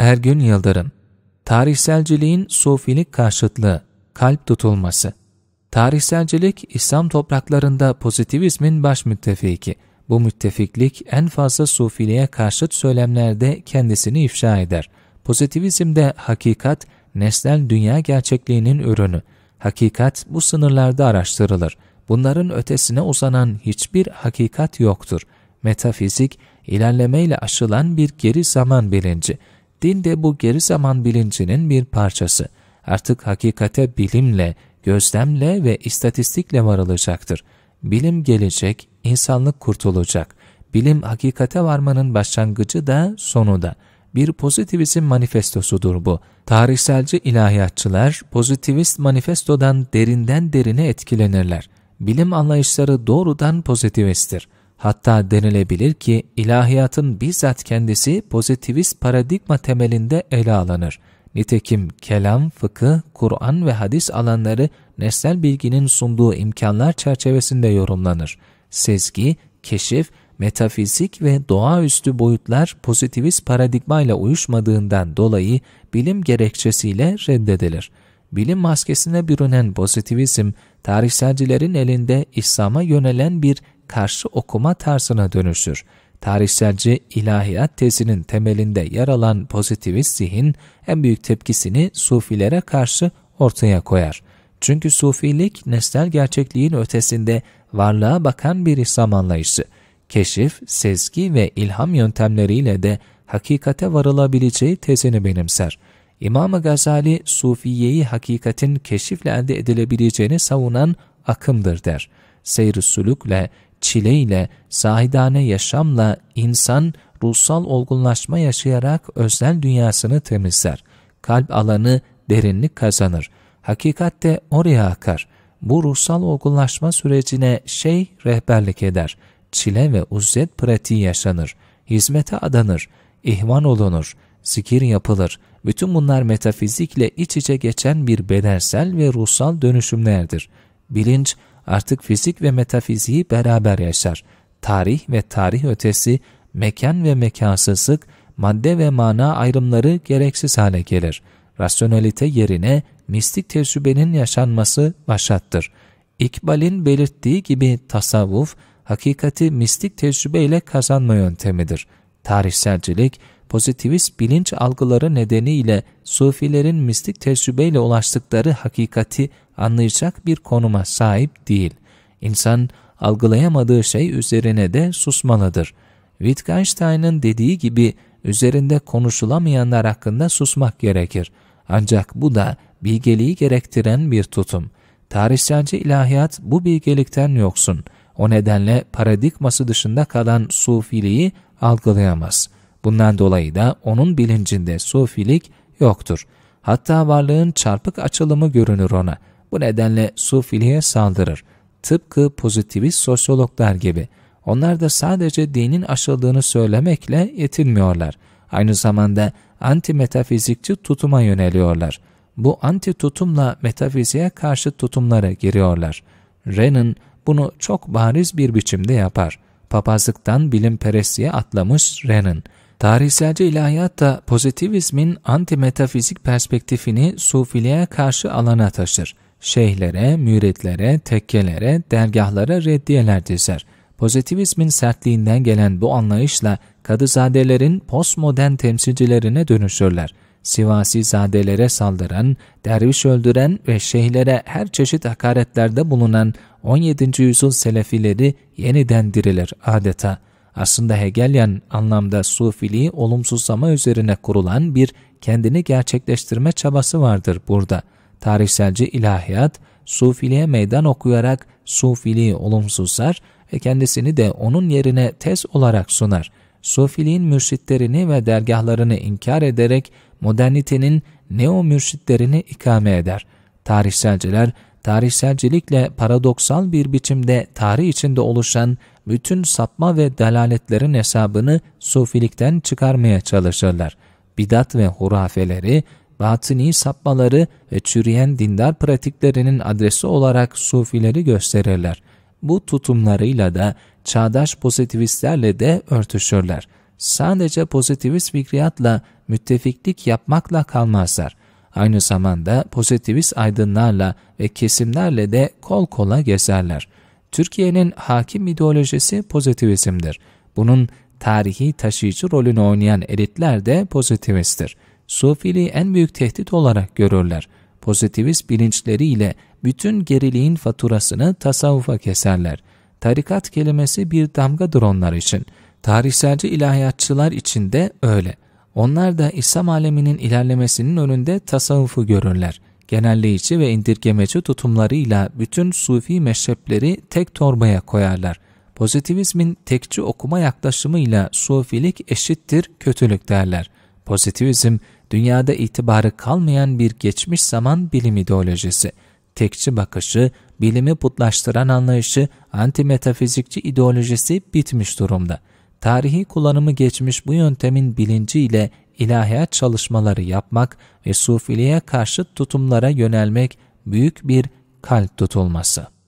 Ergün Yıldırım Tarihselciliğin sufilik karşıtlığı, kalp tutulması Tarihselcilik, İslam topraklarında pozitivizmin baş müttefiki. Bu müttefiklik en fazla sufiliğe karşıt söylemlerde kendisini ifşa eder. Pozitivizmde hakikat, nesnel dünya gerçekliğinin ürünü. Hakikat bu sınırlarda araştırılır. Bunların ötesine uzanan hiçbir hakikat yoktur. Metafizik, ilerlemeyle aşılan bir geri zaman bilinci. Din de bu geri zaman bilincinin bir parçası. Artık hakikate bilimle, gözlemle ve istatistikle varılacaktır. Bilim gelecek, insanlık kurtulacak. Bilim hakikate varmanın başlangıcı da sonu da. Bir pozitivizm manifestosudur bu. Tarihselci ilahiyatçılar pozitivist manifestodan derinden derine etkilenirler. Bilim anlayışları doğrudan pozitivisttir. Hatta denilebilir ki ilahiyatın bizzat kendisi pozitivist paradigma temelinde ele alınır. Nitekim kelam, fıkıh, Kur'an ve hadis alanları nesnel bilginin sunduğu imkanlar çerçevesinde yorumlanır. Sezgi, keşif, metafizik ve doğaüstü boyutlar pozitivist paradigma ile uyuşmadığından dolayı bilim gerekçesiyle reddedilir. Bilim maskesine bürünen pozitivizm, tarihselcilerin elinde İslam'a yönelen bir karşı okuma tarzına dönüşür. Tarihselci ilahiyat tezinin temelinde yer alan pozitivist zihin en büyük tepkisini sufilere karşı ortaya koyar. Çünkü sufilik nesnel gerçekliğin ötesinde varlığa bakan bir İslam anlayışı. Keşif, sezgi ve ilham yöntemleriyle de hakikate varılabileceği tezini benimser. İmam-ı Gazali, sufiyeyi hakikatin keşifle elde edilebileceğini savunan akımdır der. Seyr-i sülükle çileyle, sahidane yaşamla insan ruhsal olgunlaşma yaşayarak özel dünyasını temizler. Kalp alanı derinlik kazanır. Hakikat de oraya akar. Bu ruhsal olgunlaşma sürecine şey rehberlik eder. Çile ve uzet pratiği yaşanır. Hizmete adanır. ihvan olunur. Zikir yapılır. Bütün bunlar metafizikle iç içe geçen bir bedensel ve ruhsal dönüşümlerdir. Bilinç, artık fizik ve metafiziği beraber yaşar. Tarih ve tarih ötesi, mekan ve mekansızlık, madde ve mana ayrımları gereksiz hale gelir. Rasyonelite yerine mistik tecrübenin yaşanması başattır. İkbal'in belirttiği gibi tasavvuf, hakikati mistik tecrübe ile kazanma yöntemidir. Tarihselcilik, pozitivist bilinç algıları nedeniyle sufilerin mistik tecrübeyle ulaştıkları hakikati anlayacak bir konuma sahip değil. İnsan algılayamadığı şey üzerine de susmalıdır. Wittgenstein'ın dediği gibi üzerinde konuşulamayanlar hakkında susmak gerekir. Ancak bu da bilgeliği gerektiren bir tutum. Tarihselci ilahiyat bu bilgelikten yoksun. O nedenle paradigması dışında kalan sufiliği algılayamaz.'' Bundan dolayı da onun bilincinde sufilik yoktur. Hatta varlığın çarpık açılımı görünür ona. Bu nedenle sufiliğe saldırır. Tıpkı pozitivist sosyologlar gibi. Onlar da sadece dinin aşıldığını söylemekle yetinmiyorlar. Aynı zamanda anti-metafizikçi tutuma yöneliyorlar. Bu anti tutumla metafiziğe karşı tutumlara giriyorlar. Renan bunu çok bariz bir biçimde yapar. Papazlıktan bilimperestliğe atlamış Renan. Tarihselce ilahiyat da pozitivizmin anti-metafizik perspektifini sufiliğe karşı alana taşır. Şeyhlere, müritlere, tekkelere, dergahlara reddiyeler dizer. Pozitivizmin sertliğinden gelen bu anlayışla kadızadelerin postmodern temsilcilerine dönüşürler. Sivasi zadelere saldıran, derviş öldüren ve şeyhlere her çeşit hakaretlerde bulunan 17. yüzyıl selefileri yeniden dirilir adeta.'' aslında Hegelian anlamda sufiliği olumsuzlama üzerine kurulan bir kendini gerçekleştirme çabası vardır burada. Tarihselci ilahiyat, sufiliğe meydan okuyarak sufiliği olumsuzlar ve kendisini de onun yerine tez olarak sunar. Sufiliğin mürşitlerini ve dergahlarını inkar ederek modernitenin neo mürşitlerini ikame eder. Tarihselciler, tarihselcilikle paradoksal bir biçimde tarih içinde oluşan bütün sapma ve dalaletlerin hesabını sufilikten çıkarmaya çalışırlar. Bidat ve hurafeleri, batini sapmaları ve çürüyen dindar pratiklerinin adresi olarak sufileri gösterirler. Bu tutumlarıyla da çağdaş pozitivistlerle de örtüşürler. Sadece pozitivist fikriyatla müttefiklik yapmakla kalmazlar Aynı zamanda pozitivist aydınlarla ve kesimlerle de kol kola gezerler. Türkiye'nin hakim ideolojisi pozitivizmdir. Bunun tarihi taşıyıcı rolünü oynayan elitler de pozitivisttir. Sufiliği en büyük tehdit olarak görürler. Pozitivist bilinçleriyle bütün geriliğin faturasını tasavvufa keserler. Tarikat kelimesi bir damgadır onlar için. Tarihselci ilahiyatçılar için de öyle. Onlar da İslam aleminin ilerlemesinin önünde tasavvufu görürler. Genelleyici ve indirgemeci tutumlarıyla bütün sufi mezhepleri tek torbaya koyarlar. Pozitivizmin tekçi okuma yaklaşımıyla sufilik eşittir kötülük derler. Pozitivizm, dünyada itibarı kalmayan bir geçmiş zaman bilim ideolojisi. Tekçi bakışı, bilimi putlaştıran anlayışı, anti-metafizikçi ideolojisi bitmiş durumda tarihi kullanımı geçmiş bu yöntemin bilinciyle ilahiyat çalışmaları yapmak ve sufiliğe karşı tutumlara yönelmek büyük bir kalp tutulması.